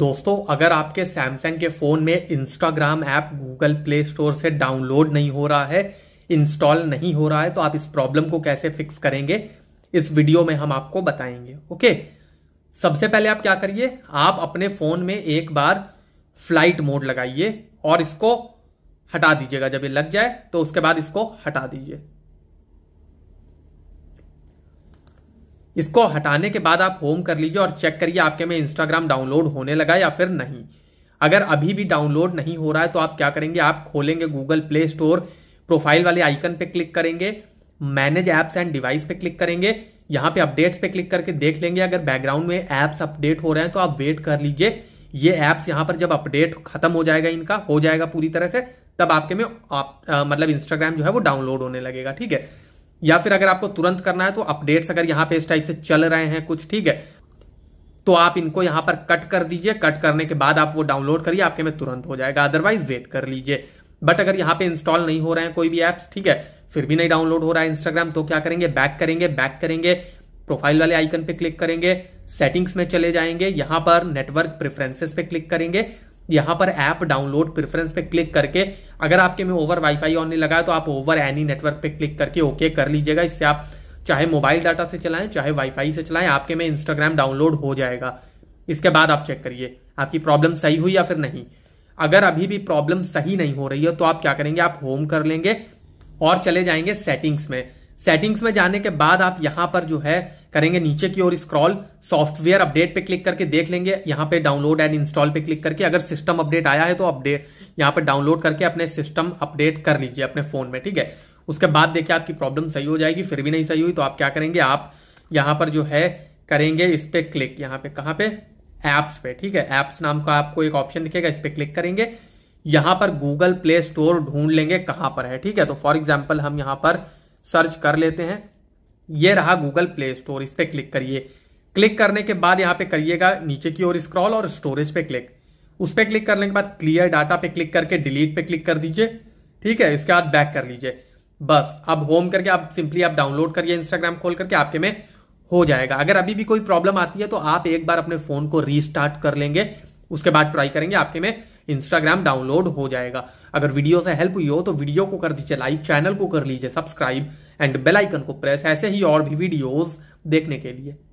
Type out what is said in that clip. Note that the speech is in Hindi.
दोस्तों अगर आपके सैमसंग के फोन में Instagram app Google Play Store से डाउनलोड नहीं हो रहा है इंस्टॉल नहीं हो रहा है तो आप इस प्रॉब्लम को कैसे फिक्स करेंगे इस वीडियो में हम आपको बताएंगे ओके सबसे पहले आप क्या करिए आप अपने फोन में एक बार फ्लाइट मोड लगाइए और इसको हटा दीजिएगा जब ये लग जाए तो उसके बाद इसको हटा दीजिए इसको हटाने के बाद आप होम कर लीजिए और चेक करिए आपके में इंस्टाग्राम डाउनलोड होने लगा या फिर नहीं अगर अभी भी डाउनलोड नहीं हो रहा है तो आप क्या करेंगे आप खोलेंगे गूगल प्ले स्टोर प्रोफाइल वाले आइकन पे क्लिक करेंगे मैनेज एप्स एंड डिवाइस पे क्लिक करेंगे यहां पे अपडेट्स पे क्लिक करके देख लेंगे अगर बैकग्राउंड में एप्स अपडेट हो रहे हैं तो आप वेट कर लीजिए ये एप्स यहां पर जब अपडेट खत्म हो जाएगा इनका हो जाएगा पूरी तरह से तब आपके में आप, आ, मतलब इंस्टाग्राम जो है वो डाउनलोड होने लगेगा ठीक है या फिर अगर आपको तुरंत करना है तो अपडेट्स अगर यहाँ पे इस टाइप से चल रहे हैं कुछ ठीक है तो आप इनको यहां पर कट कर दीजिए कट करने के बाद आप वो डाउनलोड करिए आपके में तुरंत हो जाएगा अदरवाइज वेट कर लीजिए बट अगर यहाँ पे इंस्टॉल नहीं हो रहे हैं कोई भी एप्स ठीक है फिर भी नहीं डाउनलोड हो रहा है इंस्टाग्राम तो क्या करेंगे बैक करेंगे बैक करेंगे प्रोफाइल वाले आइकन पे क्लिक करेंगे सेटिंग्स में चले जाएंगे यहां पर नेटवर्क प्रेफरेंसेस पे क्लिक करेंगे यहां पर ऐप डाउनलोड प्रेफरेंस पे क्लिक करके अगर आपके में ओवर वाईफाई ऑन नहीं लगा है तो आप ओवर एनी नेटवर्क पे क्लिक करके ओके कर लीजिएगा इससे आप चाहे मोबाइल डाटा से चलाएं चाहे वाईफाई से चलाएं आपके में इंस्टाग्राम डाउनलोड हो जाएगा इसके बाद आप चेक करिए आपकी प्रॉब्लम सही हुई या फिर नहीं अगर अभी भी प्रॉब्लम सही नहीं हो रही है तो आप क्या करेंगे आप होम कर लेंगे और चले जाएंगे सेटिंग्स में सेटिंग्स में जाने के बाद आप यहां पर जो है करेंगे नीचे की ओर स्क्रॉल सॉफ्टवेयर अपडेट पे क्लिक करके देख लेंगे यहां पे डाउनलोड एंड इंस्टॉल पे क्लिक करके अगर सिस्टम अपडेट आया है तो अपडेट यहां पर डाउनलोड करके अपने सिस्टम अपडेट कर लीजिए अपने फोन में ठीक है उसके बाद देखिए आपकी प्रॉब्लम सही हो जाएगी फिर भी नहीं सही हुई तो आप क्या करेंगे आप यहां पर जो है करेंगे इस पे क्लिक यहाँ पे कहाँ पे एप्स पे ठीक है एप्स नाम का आपको एक ऑप्शन दिखेगा इस पे क्लिक करेंगे यहां पर गूगल प्ले स्टोर ढूंढ लेंगे कहां पर है ठीक है तो फॉर एग्जाम्पल हम यहां पर सर्च कर लेते हैं ये रहा गूगल प्ले स्टोर इस पर क्लिक करिए क्लिक करने के बाद यहाँ पे करिएगा नीचे की ओर स्क्रॉल और स्टोरेज पे क्लिक उस पर क्लिक करने के बाद क्लियर डाटा पे क्लिक करके डिलीट पे क्लिक कर दीजिए ठीक है इसके बाद बैक कर लीजिए बस अब होम करके आप सिंपली आप डाउनलोड करिए इंस्टाग्राम खोल करके आपके में हो जाएगा अगर अभी भी कोई प्रॉब्लम आती है तो आप एक बार अपने फोन को रीस्टार्ट कर लेंगे उसके बाद ट्राई करेंगे आपके में इंस्टाग्राम डाउनलोड हो जाएगा अगर वीडियो से हेल्प हुई हो तो वीडियो को कर दीजिए लाइक चैनल को कर लीजिए सब्सक्राइब एंड बेल आइकन को प्रेस ऐसे ही और भी वीडियोस देखने के लिए